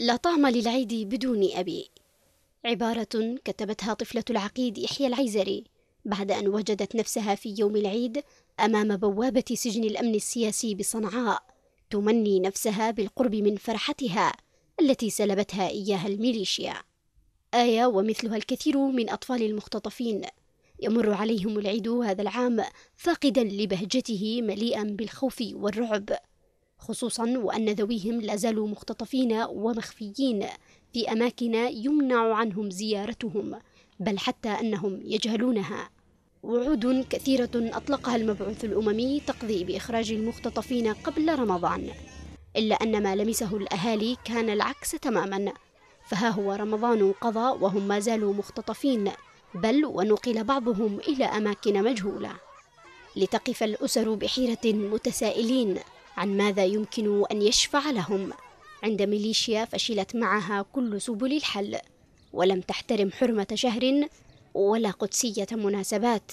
لا طعم للعيد بدون أبي عبارة كتبتها طفلة العقيد إحيى العيزري بعد أن وجدت نفسها في يوم العيد أمام بوابة سجن الأمن السياسي بصنعاء تمني نفسها بالقرب من فرحتها التي سلبتها إياها الميليشيا آية ومثلها الكثير من أطفال المختطفين يمر عليهم العيد هذا العام فاقدا لبهجته مليئا بالخوف والرعب خصوصا وأن ذويهم لازالوا مختطفين ومخفيين في أماكن يمنع عنهم زيارتهم بل حتى أنهم يجهلونها وعود كثيرة أطلقها المبعوث الأممي تقضي بإخراج المختطفين قبل رمضان إلا أن ما لمسه الأهالي كان العكس تماما فها هو رمضان قضى وهم ما زالوا مختطفين بل ونقل بعضهم إلى أماكن مجهولة لتقف الأسر بحيرة متسائلين عن ماذا يمكن أن يشفع لهم عند ميليشيا فشلت معها كل سبل الحل ولم تحترم حرمة شهر ولا قدسية مناسبات